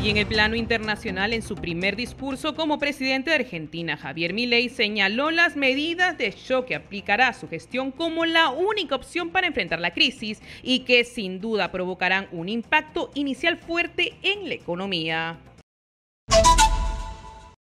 Y en el plano internacional, en su primer discurso como presidente de Argentina, Javier Milei señaló las medidas de shock que aplicará a su gestión como la única opción para enfrentar la crisis y que sin duda provocarán un impacto inicial fuerte en la economía.